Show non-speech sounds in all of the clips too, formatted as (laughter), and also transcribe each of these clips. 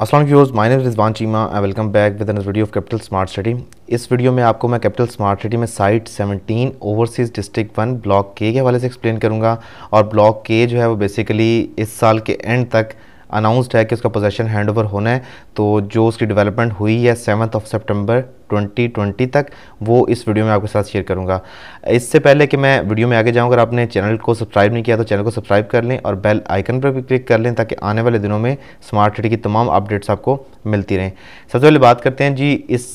Aslam viewers माइन Rizwan Cheema I welcome back with video of capital smart city इस video में आपको मैं कैपिटल स्मार्ट सिटी में site 17 overseas district one block K के हवाले से एक्सप्लेन करूंगा और ब्लॉक के जो है वो बेसिकली इस साल के एंड तक अनाउंसड है कि उसका पोजेशन हैंड ओवर होना है तो जो उसकी डेवलपमेंट हुई है सेवन्थ ऑफ सेप्टेम्बर 2020 तक वो इस वीडियो में आपके साथ शेयर करूँगा इससे पहले कि मैं वीडियो में आगे जाऊँ अगर आपने चैनल को सब्सक्राइब नहीं किया तो चैनल को सब्सक्राइब कर लें और बेल आइकन पर भी क्लिक कर लें ताकि आने वाले दिनों में स्मार्ट सिटी की तमाम अपडेट्स आपको मिलती रहें सबसे पहले बात करते हैं जी इस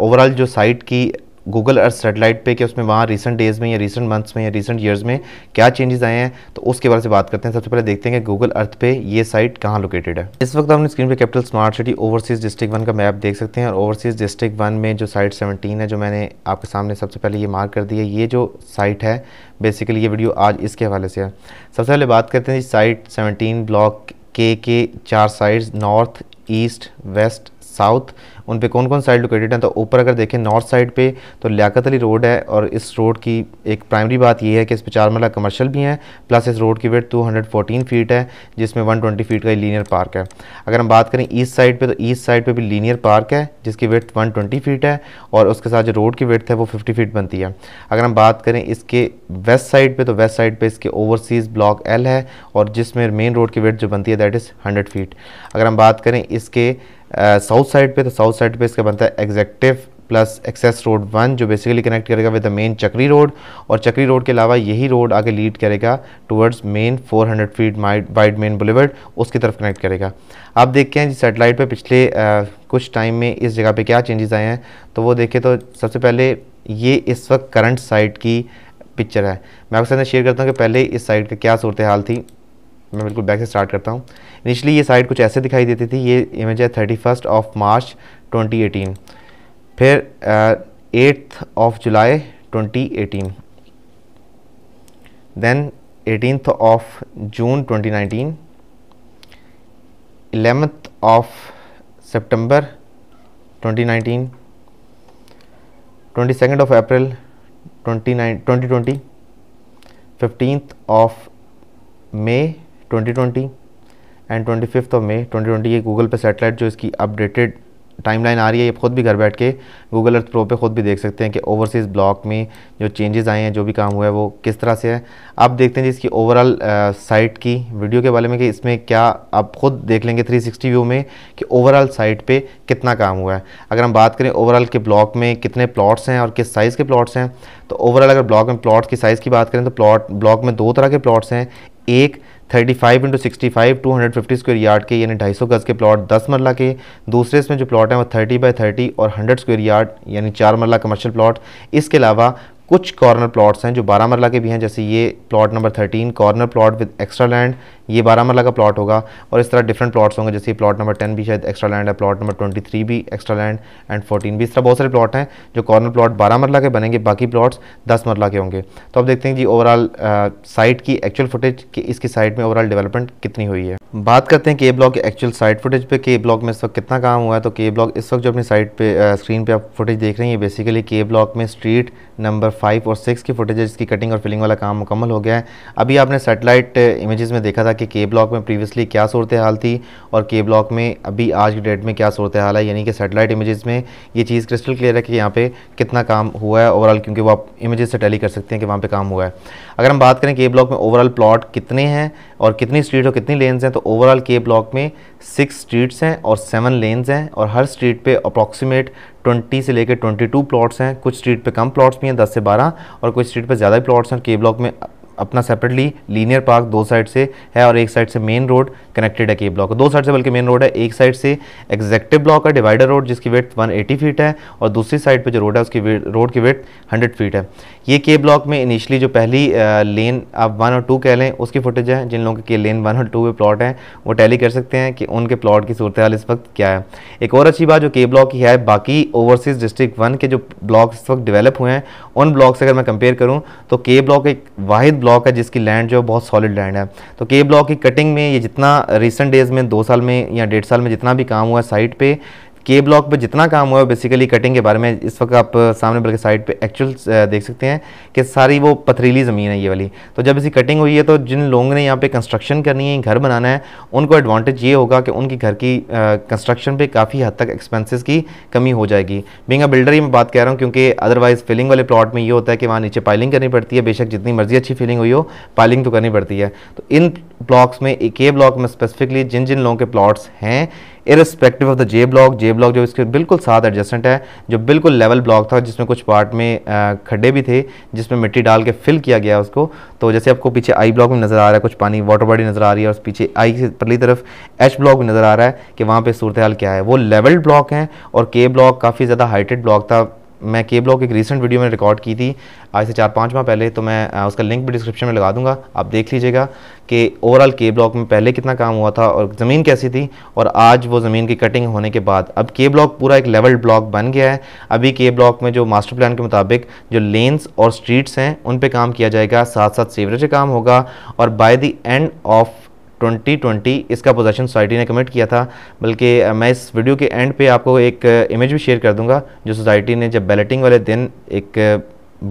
ओवरऑल जो साइट की गूगल अर्थ सेटेलाइट पे कि उसमें वहाँ रिसेंट डेज में या रिसेंट मंथ्स में या रीसेंट ईयर्स में क्या चेंजेस आए हैं तो उसके बारे से बात करते हैं सबसे पहले देखते हैं कि गूगल अर्थ पे ये साइट कहाँ लोकेटेड है इस वक्त हमने स्क्रीन पे capital smart city overseas district one का मैप देख सकते हैं और ओवरसीज़ डिस्ट्रिक्ट वन में जो साइट सेवनटीन है जो मैंने आपके सामने सबसे पहले ये मार्क कर दी है ये जो साइट है बेसिकली ये वीडियो आज इसके हवाले से है सबसे पहले बात करते हैं साइट सेवनटीन ब्लॉक के के चार side north east west south उन पर कौन कौन साइड लोकेटेड हैं तो ऊपर अगर देखें नॉर्थ साइड पे तो लियाकत अली रोड है और इस रोड की एक प्राइमरी बात यह है कि इस पर चार मरला कमर्शल भी हैं प्लस इस रोड की वेट 214 फीट है जिसमें 120 फीट का लीनियर पार्क है अगर हम बात करें ईस्ट साइड पर तो ईस्ट साइड पर भी लीनियर पार्क है जिसकी वेट ट्वेंटी फीट है और उसके साथ जो रोड की वेट है वो फिफ्टी फीट बनती है अगर हम बात करें इसके वेस्ट साइड पर तो वेस्ट साइड पर इसके ओवरसीज़ ब्लॉक एल है और जिसमें मेन रोड की वेट जो बनती है दैट इज़ हंड्रेड फीट अगर हम बात करें इसके साउथ साइड पे तो साउथ साइड पे इसका बनता है executive plus access road one जो बेसिकली कनेक्ट करेगा with the main Chakri road और चक्री रोड के अलावा यही रोड आगे लीड करेगा towards main 400 feet wide main boulevard उसकी तरफ कनेक्ट करेगा आप देखते हैं जी सेटेलाइट पे पिछले आ, कुछ टाइम में इस जगह पे क्या चेंजेस आए हैं तो वो देखें तो सबसे पहले ये इस वक्त करंट साइट की पिक्चर है मैं आपके साथ शेयर करता हूँ कि पहले इस साइड का क्या सूरत हाल थी मैं बिल्कुल बैक से स्टार्ट करता हूँ इनिशली ये साइड कुछ ऐसे दिखाई देती थी ये इमेज है थर्टी फर्स्ट ऑफ मार्च 2018 फिर eighth of July 2018 eighteen then eighteenth of June 2019 eleventh of September 2019 twenty second of April twenty nine twenty twenty fifteenth of May twenty twenty and twenty fifth of May twenty twenty ये Google पर satellite जो इसकी updated timeline आ रही है ये खुद भी घर बैठ के गूगल अर्थ प्रो पे खुद भी देख सकते हैं कि ओवरसीज़ ब्लॉक में जो चेंजेस आए हैं जो भी काम हुआ है वो किस तरह से है आप देखते हैं जी इसकी ओवरऑल साइट की वीडियो के बारे में कि इसमें क्या आप खुद देख लेंगे 360 व्यू में कि ओवरऑल साइट पे कितना काम हुआ है अगर हम बात करें ओवरऑल के ब्लॉक में कितने प्लाट्स हैं और किस साइज़ के प्लाट्स हैं तो ओवरऑल अगर ब्लॉक में प्लाट्स की साइज़ की बात करें तो प्लॉट ब्लॉक में दो तरह के प्लाट्स हैं एक thirty five into sixty five two hundred fifty square yard के यानी ढाई सौ गज़ के प्लॉट दस मरला के दूसरे इसमें जो प्लॉट है वो थर्टी बाई थर्टी और हंड्रेड स्क्वेयर यार्ड यानी चार मरला कमर्शियल प्लॉट इसके अलावा कुछ कॉर्नर प्लॉट्स हैं जो बारह मरला के भी हैं जैसे ये plot number thirteen corner plot with extra land ये बारह मरला का प्लॉट होगा और इस तरह डिफरेंट प्लॉट्स होंगे जैसे प्लॉट नंबर टेन भी शायद एक्स्ट्रा लैंड है प्लॉट नंबर ट्वेंटी थ्री भी एक्स्ट्रा लैंड एंड फोर्टीन भी इस तरह बहुत सारे प्लॉट हैं जो कॉर्नर प्लॉट बारह मरला के बनेंगे बाकी प्लॉट्स दस मरला के होंगे तो आप देखते हैं जी ओवरऑल साइट की एक्चुअल फुटेज की इसकी साइट में ओवरऑल डेवलपमेंट कितनी हुई है बात करते हैं के ब्लॉक के एक्चुअल साइट फुटेज पे के ब्लॉक में इस वक्त कितना काम हुआ है तो के ब्लॉक इस वक्त जो अपनी साइट पे स्क्रीन पे आप फुटेज देख रहे हैं बेसिकली के ब्लॉक में स्ट्रीट नंबर फाइव और सिक्स की फुटेज है जिसकी कटिंग और फिलिंग वाला काम मुकम्मल हो गया है अभी आपने सेटेलाइट इमेजेस में देखा था कि के ब्लॉक में प्रीवियसली क्या सूरत हाल थी और के ब्लॉक में अभी आज की डेट में क्या सूरत हाल है यानी कि सेटेलाइट इमेजेस में ये चीज़ क्रिस्टल क्लियर है कि यहाँ पे कितना काम हुआ है ओवरऑल क्योंकि वो आप इमेजेस से टैली कर सकते हैं कि वहाँ पे काम हुआ है अगर हम बात करें के ब्लॉक में ओवरऑल प्लॉट कितने हैं और कितनी स्ट्रीट और कितनी लेन्स हैं तो ओवरऑल के ब्लॉक में सिक्स स्ट्रीट्स हैं और सेवन लेन्स हैं और हर स्ट्रीट पर अप्रॉक्सीमेट 20 से लेकर 22 प्लॉट्स हैं कुछ स्ट्रीट पे कम प्लॉट्स भी हैं 10 से 12 और कुछ स्ट्रीट पे ज़्यादा प्लॉट्स हैं के ब्लॉक में अपना सेपरेटली लीनियर पार्क दो साइड से है और एक साइड से मेन रोड कनेक्टेड है के ब्लॉक दो साइड से बल्कि मेन रोड है एक साइड से एग्जेक्टिव ब्लॉक है डिवाइडर रोड जिसकी वेट 180 फीट है और दूसरी साइड पर जो रोड है उसकी रोड की वेट 100 फीट है ये के ब्लॉक में इनिशियली जो पहली लेन आप वन और टू कह लें उसकी फुटेज है जिन लोगों के लेन वन और टू में प्लॉट हैं वो टैली कर सकते हैं कि उनके प्लॉट की सूरत हाल इस वक्त क्या है एक और अच्छी बात जो के ब्लॉक की है बाकी ओवरसीज़ डिस्ट्रिक्ट वन के जो ब्लॉक इस वक्त डेवलप हुए हैं उन ब्लॉक से अगर मैं कंपेयर करूँ तो के ब्लॉक एक वाहिद ब्लॉक है जिसकी लैंड जो है बहुत सॉलिड लैंड है तो के ब्लॉक की कटिंग में ये जितना रिसेंट डेज में दो साल में या डेढ़ साल में जितना भी काम हुआ है साइट पर के ब्लॉक पे जितना काम हुआ है बेसिकली कटिंग के बारे में इस वक्त आप सामने बल्कि साइड पे एक्चुअल देख सकते हैं कि सारी वो पथरीली ज़मीन है ये वाली तो जब इसी कटिंग हुई है तो जिन लोगों ने यहाँ पे कंस्ट्रक्शन करनी है घर बनाना है उनको एडवांटेज ये होगा कि उनकी घर की कंस्ट्रक्शन पर काफ़ी हद तक एक्सपेंसिस की कमी हो जाएगी बिंग अ बिल्डर ही मैं बात कह रहा हूँ क्योंकि अदरवाइज़ फिलिंग वाले प्लाट में ये होता है कि वहाँ नीचे पाइलिंग करनी पड़ती है बेशक जितनी मर्जी अच्छी फिलिंग हुई हो पाइलिंग तो करनी पड़ती है तो इन ब्लॉक्स में के ब्लॉक में स्पेसिफिकली जिन जिन लोगों के प्लाट्स हैं irrespective of the J block J block जो इसके बिल्कुल साथ एडजस्टेंट है जो बिल्कुल लेवल ब्लॉक था जिसमें कुछ पार्ट में खड्डे भी थे जिसमें मिट्टी डाल के फिल किया गया उसको तो जैसे आपको पीछे आई ब्लॉक में नज़र आ रहा है कुछ पानी वाटर बॉडी नज़र आ रही है और पीछे आई से पली तरफ एच ब्लॉक में नज़र आ रहा है कि वहाँ पर सूरत क्या है वो लेवल ब्लॉक हैं और के ब्लॉक काफ़ी ज़्यादा हाइटेड ब्लॉक था मैं के ब्लॉग एक रिसेंट वीडियो में रिकॉर्ड की थी आज से चार पाँच माह पहले तो मैं उसका लिंक भी डिस्क्रिप्शन में लगा दूंगा आप देख लीजिएगा कि ओवरऑल के ब्लॉक में पहले कितना काम हुआ था और ज़मीन कैसी थी और आज वो ज़मीन की कटिंग होने के बाद अब के ब्लॉक पूरा एक लेवल्ड ब्लॉक बन गया है अभी के ब्लॉक में जो मास्टर प्लान के मुताबिक जो लेन्स और स्ट्रीट्स हैं उन पर काम किया जाएगा साथ साथ सीवरेज काम होगा और बाय द एंड ऑफ 2020 इसका पोजेशन सोसाइटी ने कमेंट किया था बल्कि मैं इस वीडियो के एंड पे आपको एक इमेज भी शेयर कर दूंगा जो सोसाइटी ने जब बैलेटिंग वाले दिन एक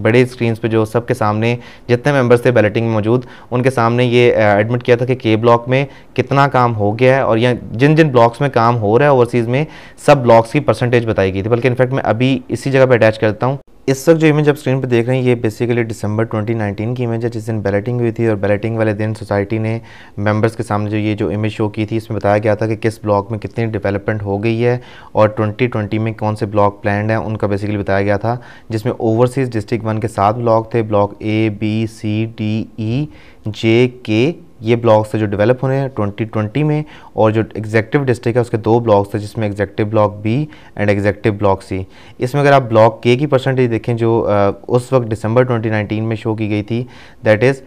बड़े स्क्रीन पे जो सबके सामने जितने मेंबर्स थे बैलेटिंग में मौजूद उनके सामने ये एडमिट किया था कि के ब्लॉक में कितना काम हो गया है और या जिन जिन ब्लॉक्स में काम हो रहा है ओवरसीज़ में सब ब्लॉक्स की परसेंटेज बताई गई थी बल्कि इनफैक्ट मैं अभी इसी जगह पर अटैच करता हूँ इस वक्त जो इमेज आप स्क्रीन पर देख रहे हैं ये बेसिकली दिसंबर 2019 की इमेज है जिस दिन बैलेटिंग हुई थी और बैलेटिंग वाले दिन सोसाइटी ने मेंबर्स के सामने जो ये जो इमेज शो की थी इसमें बताया गया था कि किस ब्लॉक में कितनी डेवलपमेंट हो गई है और 2020 में कौन से ब्लॉक प्लान हैं उनका बेसिकली बताया गया था जिसमें ओवरसीज़ डिस्ट्रिक्ट वन के सात ब्लॉक थे block A B C D E J K ये ब्लॉक्स थे जो डेवलप होने हैं 2020 में और जो एग्जेक्टिव डिस्ट्रिक्ट है उसके दो ब्लॉक्स है जिसमें executive block B and executive block C इसमें अगर आप ब्लॉक के की परसेंटेज देखें जो आ, उस वक्त दिसंबर 2019 में शो की गई थी दैट इज़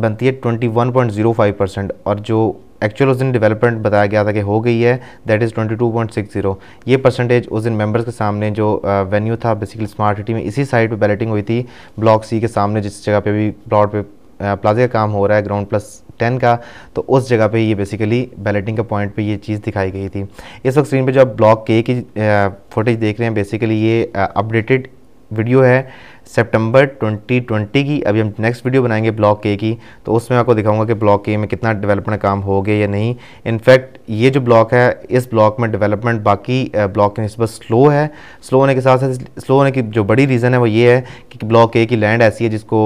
बनती है 21.05 परसेंट और जो एक्चुअल उस दिन डेवलपमेंट बताया गया था कि हो गई है दैट इज़ 22.60 ये परसेंटेज उस दिन मेंबर्स के सामने जो वेन्यू था बेसिकली स्मार्ट सिटी में इसी साइड पे बैलेटिंग हुई थी ब्लॉक सी के सामने जिस जगह पे भी प्लाट पे प्लाजे का काम हो रहा है ग्राउंड प्लस टेन का तो उस जगह पे ये बेसिकली बैलेटिंग के पॉइंट पे ये चीज़ दिखाई गई थी इस वक्त स्क्रीन पे जो आप ब्लॉक के की फुटेज देख रहे हैं बेसिकली ये अपडेटेड वीडियो है सितंबर 2020 की अभी हम नेक्स्ट वीडियो बनाएंगे ब्लॉक ए की तो उसमें आपको दिखाऊंगा कि ब्लॉक ए में कितना डेवलपमेंट काम हो गया या नहीं इनफैक्ट ये जो ब्लॉक है इस ब्लॉक में डेवलपमेंट बाकी ब्लॉक के नस्बत स्लो है स्लो होने के साथ साथ स्लो होने की जो बड़ी रीज़न है वो ये है कि ब्लॉक ए की लैंड ऐसी है जिसको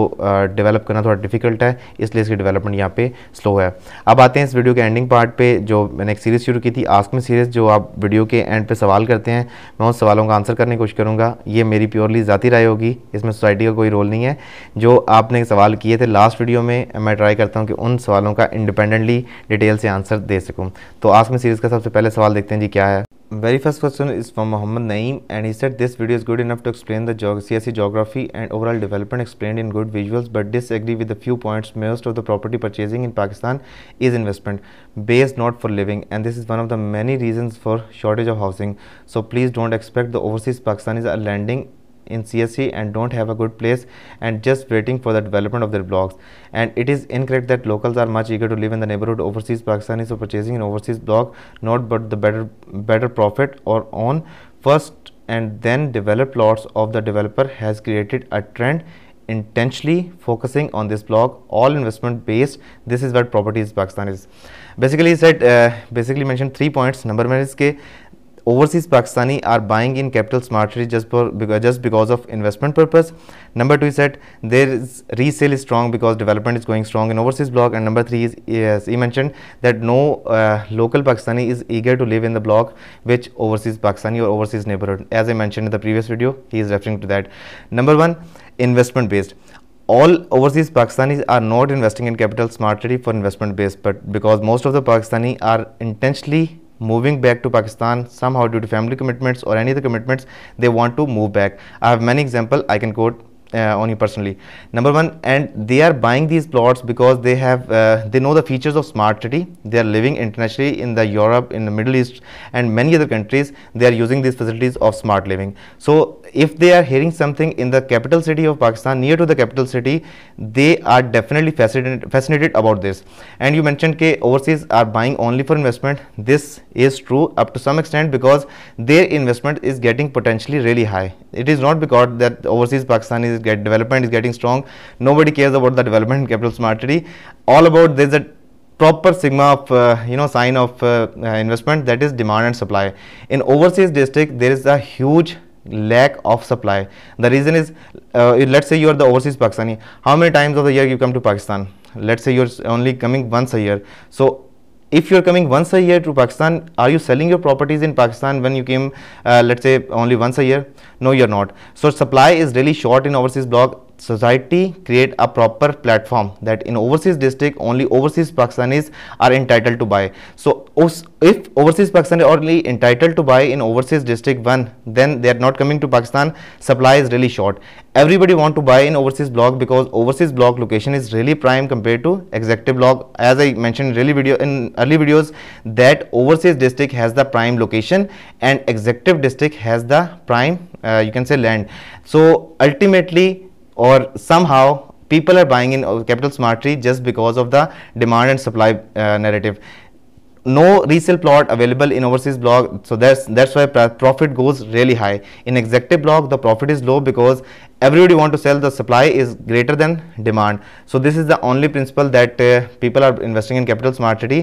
डेवलप करना थोड़ा डिफिकल्ट है इसलिए इसकी डेवलपमेंट यहाँ पर स्लो है अब आते हैं इस वीडियो के एंडिंग पार्ट पर जो मैंने एक सीरीज़ शुरू की थी आज में सीरीज़ जो आप वीडियो के एंड पे सवाल करते हैं मैं उन सवालों का आंसर करने की कोशिश करूँगा ये मेरी प्योरली ज़ाती राय होगी इसमें में सोसाइटी का कोई रोल नहीं है जो आपने सवाल किए थे लास्ट वीडियो में मैं ट्राई करता हूँ कि उन सवालों का इंडिपेंडेंटली डिटेल से आंसर दे सकूँ तो आज में सीरीज़ का सबसे पहले सवाल देखते हैं जी क्या है very first question is from Mohammad Naeem and he said this video is good enough to explain the C S C geography and overall development explain in good visuals but disagree with few points most of the property purchasing in Pakistan is investment based not for living and this is one of the many reason for shortage of housing so please don't expect the overseas Pakistan is a landing in CSC and don't have a good place and just waiting for the development of their blocks. And it is incorrect that locals are much eager to live in the neighborhood. Overseas Pakistanis are purchasing an overseas block, not but the better better profit or on first and then develop lots of the developer has created a trend intentionally focusing on this block all investment based this is what properties pakistan is basically he said uh, basically mentioned three points number one is ke overseas Pakistani are buying in capital smartly just, for, just because of investment purpose. Number two is that there is resale is strong because development is going strong in overseas block. And number three is yes, he mentioned that no uh, local Pakistani is eager to live in the block which overseas Pakistani or overseas neighborhood. As I mentioned in the previous video, he is referring to that. Number one, investment based all overseas Pakistanis are not investing in capital smartly for investment based, but because most of the Pakistani are intentionally moving back to Pakistan somehow due to family commitments or any other commitments they want to move back. I have many example I can quote uh, on you personally number one and they are buying these plots because they have uh, they know the features of smart city they are living internationally in the europe in the middle east and many other countries they are using these facilities of smart living so if they are hearing something in the capital city of pakistan near to the capital city they are definitely fascinated fascinated about this and you mentioned that overseas are buying only for investment this is true up to some extent because their investment is getting potentially really high it is not because that overseas pakistan is get development is getting strong. Nobody cares about the development capital smart city. All about there's a proper sigma of uh, you know sign of uh, uh, investment that is demand and supply. In overseas district there is a huge lack of supply. The reason is uh, let's say you are the overseas Pakistani. How many times of the year you come to Pakistan? Let's say you're only coming once a year. So if you're coming once a year to Pakistan, are you selling your properties in Pakistan when you came, uh, let's say, only once a year? No, you're not. So supply is really short in overseas block society create a proper platform that in overseas district only overseas Pakistanis are entitled to buy. So if overseas Pakistani are only entitled to buy in overseas district 1 then they are not coming to Pakistan supply is really short. Everybody want to buy in overseas block because overseas block location is really prime compared to executive block as I mentioned really video in early videos that overseas district has the prime location and executive district has the prime uh, you can say land. So ultimately or somehow people are buying in uh, capital smart tree just because of the demand and supply uh, narrative no resale plot available in overseas block so that's that's why profit goes really high in executive block the profit is low because everybody want to sell the supply is greater than demand so this is the only principle that uh, people are investing in capital smart city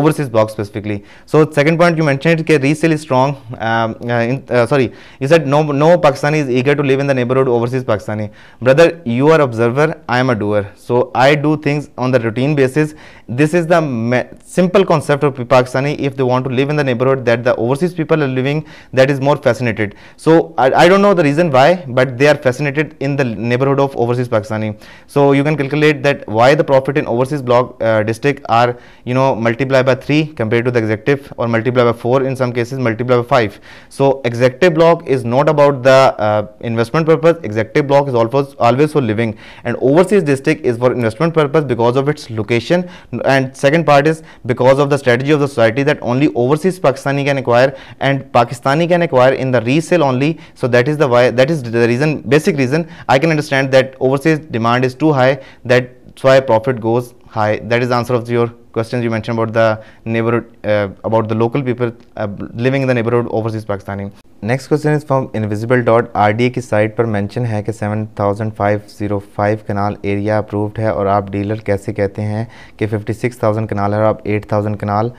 overseas block specifically so second point you mentioned that resale is strong um, uh, in, uh, sorry you said no no pakistani is eager to live in the neighborhood overseas pakistani brother you are observer i am a doer so i do things on the routine basis this is the simple concept of pakistani if they want to live in the neighborhood that the overseas people are living that is more fascinated so i, I don't know the reason why but they are fascinated in the neighborhood of overseas Pakistani. So you can calculate that why the profit in overseas block uh, district are you know multiplied by 3 compared to the executive or multiplied by 4 in some cases multiplied by 5. So executive block is not about the uh, investment purpose executive block is always always for living and overseas district is for investment purpose because of its location and second part is because of the strategy of the society that only overseas Pakistani can acquire and Pakistani can acquire in the resale only so that is the why that is the reason basic reason reason I can understand that overseas demand is too high that's why profit goes high that is the answer of your questions you mentioned about the neighborhood uh, about the local people uh, living in the neighborhood overseas Pakistani next question is from invisible dot R D A की site पर mention है कि 7505 कनाल area approved है और आप dealer कैसे कहते हैं कि 56,000 कनाल है और आप 8,000 कनाल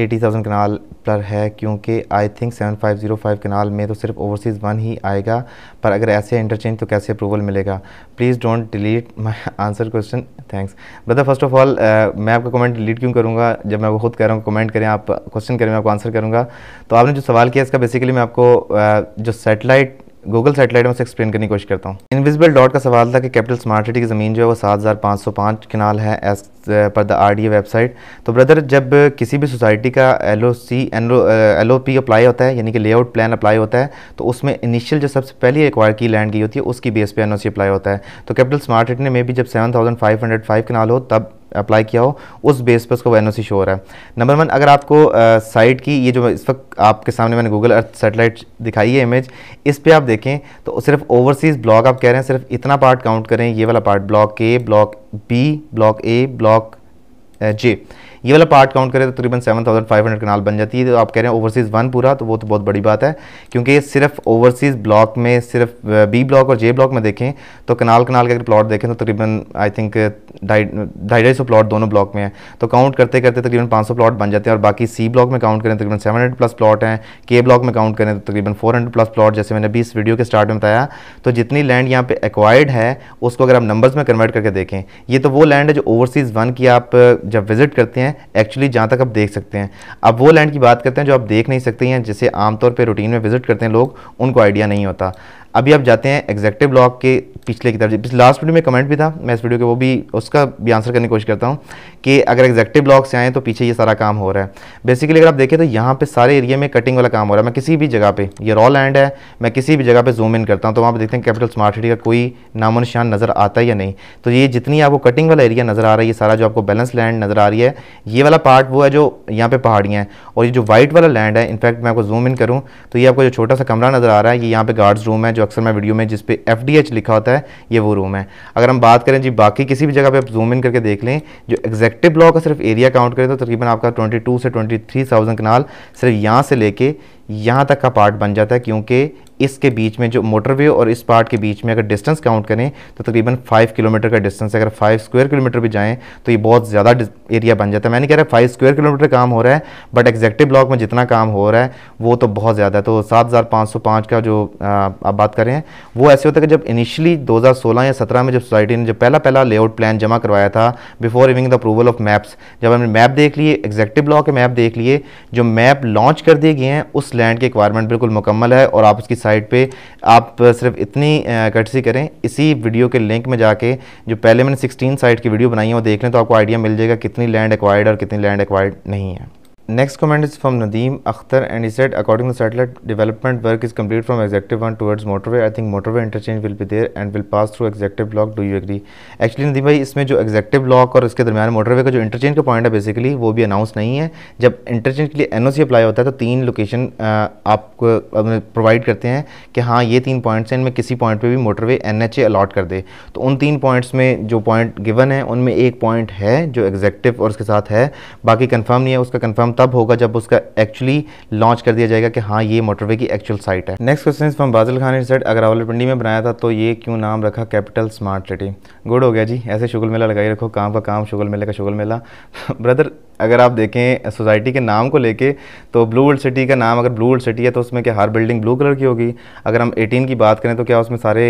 एटी थाउजेंड कनाल पर है क्योंकि I think seven five zero five कनाल में तो सिर्फ ओवरसीज़ वन ही आएगा पर अगर ऐसे इंटरचेंज तो कैसे अप्रूवल मिलेगा please don't delete my answer question thanks बता फर्स्ट ऑफ ऑल मैं आपका कमेंट डिलीट क्यों करूँगा जब मैं वो खुद कह रहा हूँ कमेंट करें आप क्वेश्चन करें मैं आपको आंसर करूँगा तो आपने जो सवाल किया इसका बेसिकली मैं आपको uh, जो सेटेलाइट गूगल सेटेलाइट में उसे एक्सप्लेन करने की कोशिश करता हूँ इनविजिबल डॉट का सवाल था कि कैपिटल स्मार्ट सिटी की ज़मीन जो है वो सात हज़ार पाँच सौ पाँच किनाल है as per the R D A website तो ब्रदर जब किसी भी सोसाइटी का L O C L O P apply होता है यानी कि लेआउट प्लान अप्लाई होता है तो उसमें इनिशियल जो सबसे पहली एक्वायर की लैंड की होती है उसकी बेस पे एन ओ सी अप्लाई होता है तो कैपिटल स्मार्ट सिटी ने मे भी जब seven thousand five hundred five किनाल हो तब अप्लाई किया हो उस बेस पर उसका एन शो हो रहा है नंबर वन अगर आपको साइट की ये जो इस वक्त आपके सामने मैंने गूगल अर्थ सेटेलाइट दिखाई है इमेज इस पर आप देखें तो सिर्फ ओवरसीज़ ब्लॉक आप कह रहे हैं सिर्फ इतना पार्ट काउंट करें ये वाला part block A block B block A block J ये वाला पार्ट काउंट करें तो तकरीबन seven thousand five hundred kanal बन जाती है तो आप कह रहे हैं ओवरसीज़ वन पूरा तो वो तो बहुत बड़ी बात है क्योंकि सिर्फ ओवरसीज़ ब्लॉक में सिर्फ बी ब्लॉक और जे ब्लॉक में देखें तो कनाल कनाल के अगर प्लॉट देखें तो तकरीबन आई थिंक ढाई ढाई सौ प्लॉट दोनों ब्लॉक में है तो काउंट करते करते तकरीबन पाँच सौ प्लॉट बन जाते हैं और बाकी सी ब्लॉक में काउंट करें तकरीबन सेवन हंड्रेड प्लस प्लॉट हैं के ब्लॉक में काउंट करें तो तकरीबन फोर हंड्रेड प्लस प्लॉट जैसे मैंने अभी वीडियो के स्टार्ट में बताया तो जितनी लैंड यहाँ पे एक्वायर्ड है उसको अगर आप नंबर्स में कन्वर्ट करके देखें ये तो वो लैंड है जो ओवरसीज़ वन की आप जब विजिट करते हैं हैं एक्चुअली जहाँ तक आप देख सकते हैं अब वो लैंड की बात करते हैं जो आप देख नहीं सकते हैं जिसे आमतौर पर रूटीन में विजिट करते हैं लोग उनको आइडिया नहीं होता अभी आप जाते हैं एग्जैक्टिव ब्लॉक के पिछले की तरफ पिछले लास्ट वीडियो में कमेंट भी था मैं इस वीडियो के वो भी उसका भी आंसर करने की कोशिश करता हूँ कि अगर एग्जैक्टिव ब्लॉक से आएँ तो पीछे ये सारा काम हो रहा है बेसिकली अगर आप देखें तो यहाँ पे सारे एरिया में कटिंग वाला काम हो रहा है मैं किसी भी जगह पे ये रॉ लैंड है मैं किसी भी जगह पर जूम इन करता हूँ तो वहाँ पर देखते हैं कैपिटल स्मार्ट सिटी का कोई नामो निशान नज़र आता है या नहीं तो ये जितनी आपको कटिंग वाला एरिया नज़र आ रहा है ये सारा जो आपको बैलेंस लैंड नज़र आ रही है ये वाला पार्ट वो है जो यहाँ पर पहाड़ियाँ हैं और ये जो वाइट वाला लैंड है इनफैक्ट मैं आपको जूम इन करूँ तो ये आपको जो छोटा सा कमरा नज़र आ रहा है ये यहाँ पर गार्ड्स रूम है जो अक्सर मैं वीडियो में जिस पे एफ लिखा होता है ये वो रूम है अगर हम बात करें जी बाकी किसी भी जगह पे आप जूम इन करके देख लें जो एग्जैक्टिव ब्लॉक का सिर्फ एरिया काउंट करें तो तकरीबन आपका ट्वेंटी से ट्वेंटी कनाल सिर्फ यहाँ से लेके यहाँ तक का पार्ट बन जाता है क्योंकि इसके बीच में जो मोटरवे और इस पार्ट के बीच में अगर डिस्टेंस काउंट करें तो तकरीबन फाइव किलोमीटर का डिस्टेंस है अगर फाइव स्क्वायर किलोमीटर भी जाएँ तो ये बहुत ज़्यादा एरिया बन जाता है मैंने कह रहा है फाइव स्क्वायर किलोमीटर काम हो रहा है बट एग्जैक्टिव ब्लॉक में जितना काम हो रहा है वो तो बहुत ज़्यादा है तो सात का जो आप बात करें वो ऐसे होता है कि जब इनिशियली दो या सत्रह में जब सोसाइटी ने जो पहला पहला लेआउट प्लान जमा करवाया था before giving the approval of maps जब हमने मैप देख लिए एग्जैक्टिव ब्लॉक के मैप देख लिए जो मैप लॉन्च कर दिए गए हैं उस लैंड की रिक्वायरमेंट बिल्कुल मुकम्मल है और आप उसकी साइट पे आप सिर्फ इतनी कटसी करें इसी वीडियो के लिंक में जाके जो पहले मैंने सिक्सटीन साइट की वीडियो बनाई है वो देख लें तो आपको आइडिया मिल जाएगा कितनी लैंड एक्वायर्ड और कितनी लैंड एक्वायर्ड नहीं है Next comment is from Nadeem Akhtar and he said according to the satellite development work is complete from executive 1 towards motorway I think motorway interchange will be there and will pass through executive block do you agree actually Nadeem भाई इसमें जो executive block और इसके दरमियान motorway का जो interchange का point है basically वो भी announce नहीं है जब interchange के लिए NOC अप्लाई होता है तो तीन location आपको provide करते हैं कि हाँ ये तीन points हैं इनमें किसी point पे भी motorway NHA allot कर दे तो उन तीन points में जो point given है उनमें एक point है जो executive और उसके साथ है बाकी confirm नहीं है उसका confirm तब होगा जब उसका एक्चुअली लॉन्च कर दिया जाएगा कि हाँ ये मोटरवे की एक्चुअल साइट है next question from Bajal Khan it set अगर रावलपिंडी में बनाया था तो ये क्यों नाम रखा कैपिटल स्मार्ट सिटी गुड हो गया जी ऐसे शुगल मेला लगाई रखो काम का काम शुगल मेले का शुगल मेला ब्रदर (laughs) अगर आप देखें सोसाइटी के नाम को लेके तो ब्लू वर्ल्ड सिटी का नाम अगर ब्लू वर्ल्ड सिटी है तो उसमें क्या हर बिल्डिंग ब्लू कलर की होगी अगर हम 18 की बात करें तो क्या उसमें सारे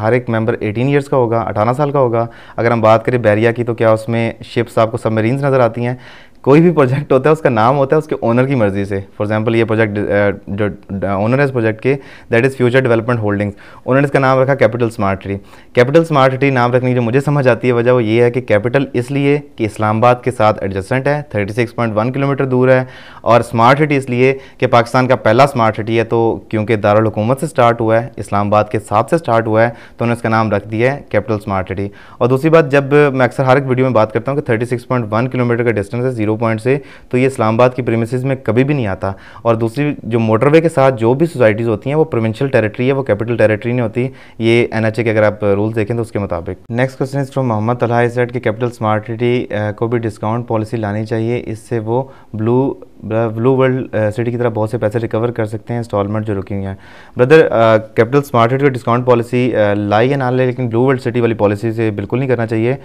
हर एक मेंबर 18 इयर्स का होगा 18 साल का होगा अगर हम बात करें बैरिया की तो क्या उसमें शिप्स आपको सबमरीन्स नज़र आती हैं कोई भी प्रोजेक्ट होता है उसका नाम होता है उसके ओनर की मर्ज़ी से फॉर एग्जाम्पल ये प्रोजेक्ट uh, जो ओनर uh, है इस प्रोजेक्ट के that is future development holdings उन्होंने इसका नाम रखा capital smart tree capital smart tree नाम रखने की जो मुझे समझ आती है वजह वो ये है कि कैपिटल इसलिए कि इस्लामाबाद के साथ एडजस्टेंट है वन किलोमीटर दूर है और स्मार्ट सिटी इसलिए कि पाकिस्तान का पहला स्मार्ट सिटी है तो क्योंकि दारकूमत से स्टार्ट हुआ है इस्लामाबाद के साथ से स्टार्ट हुआ है तो उन्होंने इसका नाम रख दिया है कैपिटल स्मार्ट सिटी और दूसरी बात जब मैं अक्सर हर एक वीडियो में बात करता हूँ कि थर्टी किलोमीटर का डिस्टेंस है जीरो पॉइंट से तो ये इस्लामाबाद की प्रीमिसज में कभी भी नहीं आता और दूसरी जो मोटरवे के साथ जो भी सोसाइटीज़ होती हैं वो प्रोविंशियल टेरेटरी है वो कैपिटल टेरेटरी नहीं होती ये एन के अगर आप रूल देखें तो उसके मुताबिक next question is from Mohammad Tala set के कैपिटल स्मार्ट सिटी को भी डिस्काउंट पॉलिसी लानी चाहिए इससे वो ब्लू ब्लू वर्ल्ड सिटी की तरह बहुत से पैसे रिकवर कर सकते हैं इंस्टॉलमेंट जो रुकी हुई हैं ब्रदर कैपिटल स्मार्ट सिटी को डिस्काउंट पॉलिसी लाई या ना ले लेकिन ब्लू वर्ल्ड सिटी वाली पॉलिसी से बिल्कुल नहीं करना चाहिए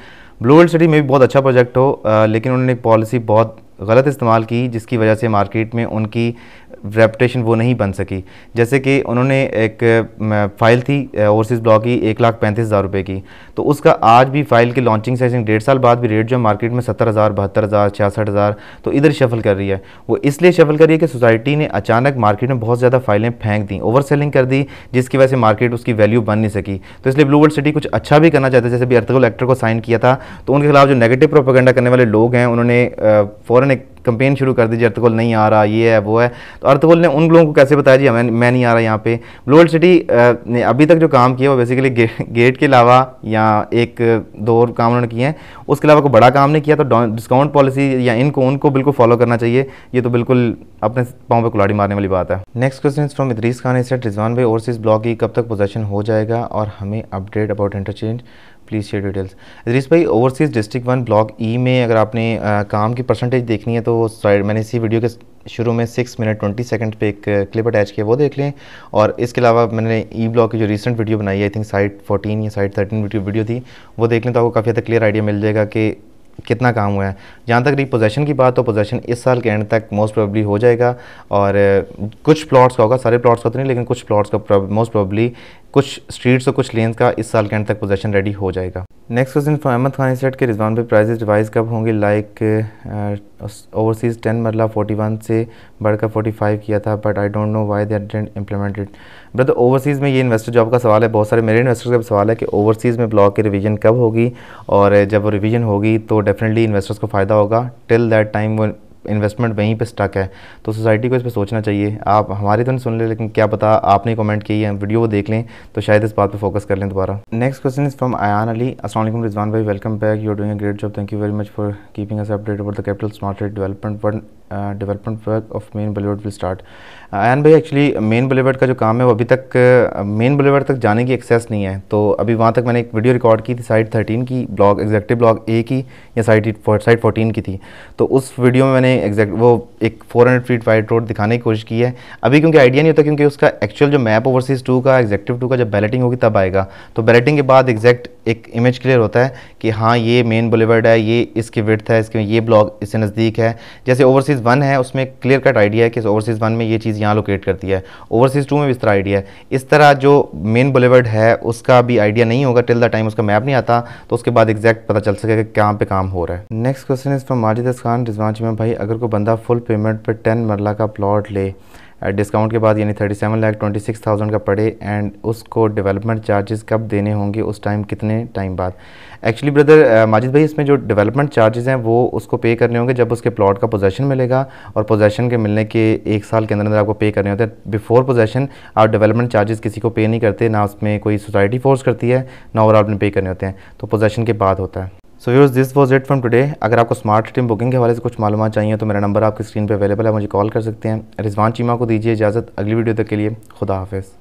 ब्लू वर्ल्ड सिटी में भी बहुत अच्छा प्रोजेक्ट हो लेकिन उन्होंने एक पॉलिसी बहुत गलत इस्तेमाल की जिसकी वजह से मार्केट में उनकी रेपटेशन वो नहीं बन सकी जैसे कि उन्होंने एक फ़ाइल थी ओवरसीज़ ब्लॉक की एक लाख पैंतीस हज़ार रुपये की तो उसका आज भी फ़ाइल की लॉन्चिंग से डेढ़ साल बाद भी रेट जो मार्केट में सत्तर हज़ार बहत्तर हज़ार छियासठ हज़ार तो इधर शफल कर रही है वो इसलिए शफल कर रही है कि सोसाइटी ने अचानक मार्केट में बहुत ज़्यादा फाइलें फेंक दी ओवर सेलिंग कर दी जिसकी वजह से मार्केट उसकी वैल्यू बन नहीं सकी तो इसलिए ब्लू वर्ल्ड सिटी कुछ अच्छा भी करना चाहते जैसे भी अर्थगोल एक्टर को साइन किया था तो उनके खिलाफ जो नेगेटिव प्रोपोगेंडा करने वाले लोग हैं उन्होंने फ़ौरन एक कंपेन शुरू कर दीजिए अर्थकोल नहीं आ रहा ये है वो है तो अर्थकोल ने उन लोगों को कैसे बताया जी हमें मैं नहीं आ रहा यहाँ पे ब्लोअल सिटी ने अभी तक जो काम किया वो बेसिकली गे, गेट के अलावा या एक दो और काम उन्होंने किए हैं उसके अलावा कोई बड़ा काम नहीं किया तो डिस्काउंट पॉलिसी या इनको उनको बिल्कुल फॉलो करना चाहिए ये तो बिल्कुल अपने पाँव पर कुलाड़ी मारने वाली बात है next question from Idrees Khan इस रिजवान भाई ओवरसीज ब्लॉक की कब तक पोजेशन हो जाएगा और हमें update about interchange please share details Idrees भाई overseas district one block E में अगर आपने आ, काम की परसेंटेज देखनी है तो साइड मैंने इसी वीडियो के शुरू में सिक्स मिनट ट्वेंटी सेकंड पे एक क्लिप अटैच किया वो देख लें और इसके अलावा मैंने ई e ब्लॉक की जो रिसेंट वीडियो बनाई आई थिंक साइड फोर्टीन या साइड थर्टीन वीडियो थी वो देख लें तो आपको काफ़ी हद तक क्लियर आइडिया मिल जाएगा कि कितना काम हुआ है जहाँ तक रही की बात तो पोजेशन इस साल के एंड तक मोस्ट प्रॉब्ली हो जाएगा और कुछ प्लॉट्स का होगा सारे प्लॉट्स का तो नहीं लेकिन कुछ प्लॉट्स का मोस्ट प्रोबली कुछ स्ट्रीट्स और कुछ लेंस का इस साल के एंड तक पोजेशन रेडी हो जाएगा next question from Ahmed Khan set के रिजवान पे प्राइजेज रिवाइज कब होंगे like overseas ten marla forty one से बढ़कर फोर्टी फाइव किया था but I don't know why they didn't implemented brother overseas में ये इन्वेस्टर जो आपका सवाल है बहुत सारे मेरे इन्वेस्टर्स का सवाल है कि ओवरसीज़ में ब्लॉक की रिवीजन कब होगी और जब रिवीजन होगी तो डेफिनेटली इन्वेस्टर्स को फ़ायदा होगा टिल दैट टाइम वो इन्वेस्टमेंट वहीं पे स्टक है तो सोसाइटी को इस पर सोचना चाहिए आप हमारी तो नहीं सुन ले लेकिन क्या पता आपने कमेंट की है वीडियो देख लें तो शायद इस बात पे फोकस कर लें दोबारा next question is from Ayaan Ali Aslam Rizwan भाई welcome back you are doing a great job thank you very much for keeping us updated about the capital smart development development work of main boulevard will start Ayaan भाई actually main boulevard का जो काम है वो अभी तक main boulevard तक जाने की एक्सेस नहीं है तो अभी वहाँ तक मैंने एक वीडियो रिकॉर्ड की थी साइड थर्टीन की ब्लॉग एग्जैक्टिव ब्लॉग ए की या साइड साइड फोर्टीन की थी तो उस वीडियो में मैंने एग्जैक्ट वो एक four hundred feet wide road दिखाने की कोशिश की है अभी क्योंकि आइडिया नहीं होता क्योंकि उसका एक्चुअल जो मैप ओवरसीज़ टू का एग्जैक्टिव टू का जब बैलेटिंग होगी तब आएगा तो बैलेटिंग के बाद एग्जैक्ट एक इमेज क्लियर होता है कि हाँ ये मेन बुलेवर्ड है ये इसकी विर्थ है इसके ये ब्लॉग इससे नज़दीक है जैसे ओवरसीज़ वन है उसमें क्लियर कट आइडिया है कि ओवरसीज़ वन में ये चीज़ यहाँ लोकेट करती है ओवरसीज़ टू में भी इस तरह आइडिया है इस तरह जो मेन बुलेवर्ड है उसका भी आइडिया नहीं होगा टिल द टाइम उसका मैप नहीं आता तो उसके बाद एग्जैक्ट पता चल सकेगा कि कहाँ पर काम हो रहा है नेक्स्ट क्वेश्चन इस पर माजिद खान रिजवान में भाई अगर कोई बंदा फुल पेमेंट पर टेन मरला का प्लॉट ले डिस्काउंट uh, के बाद यानी thirty seven lakh twenty six thousand का पड़े एंड उसको डेवलपमेंट चार्जेस कब देने होंगे उस टाइम कितने टाइम बाद एक्चुअली ब्रदर माजिद भाई इसमें जो डेवलपमेंट चार्जेस हैं वो उसको पे करने होंगे जब उसके प्लॉट का पोजेशन मिलेगा और पोजेशन के मिलने के एक साल के अंदर अंदर आपको पे करने होते हैं बिफोर पोजेशन आप डेवलपमेंट चार्जेस किसी को पे नहीं करते ना उसमें कोई सोसाइटी फोर्स करती है ना और आपने पे करने होते हैं तो पोजेशन के बाद होता है so use this was it from today अगर आपको स्मार्ट टीम बुकिंग के हवाले से कुछ मालूम चाहिए तो मेरा नंबर आपकी स्क्रीन पर अवेलेबल है मुझे कॉल कर सकते हैं रिजवान चीमा को दीजिए इजाज़त अगली वीडियो तक के लिए खुदा हाफिज़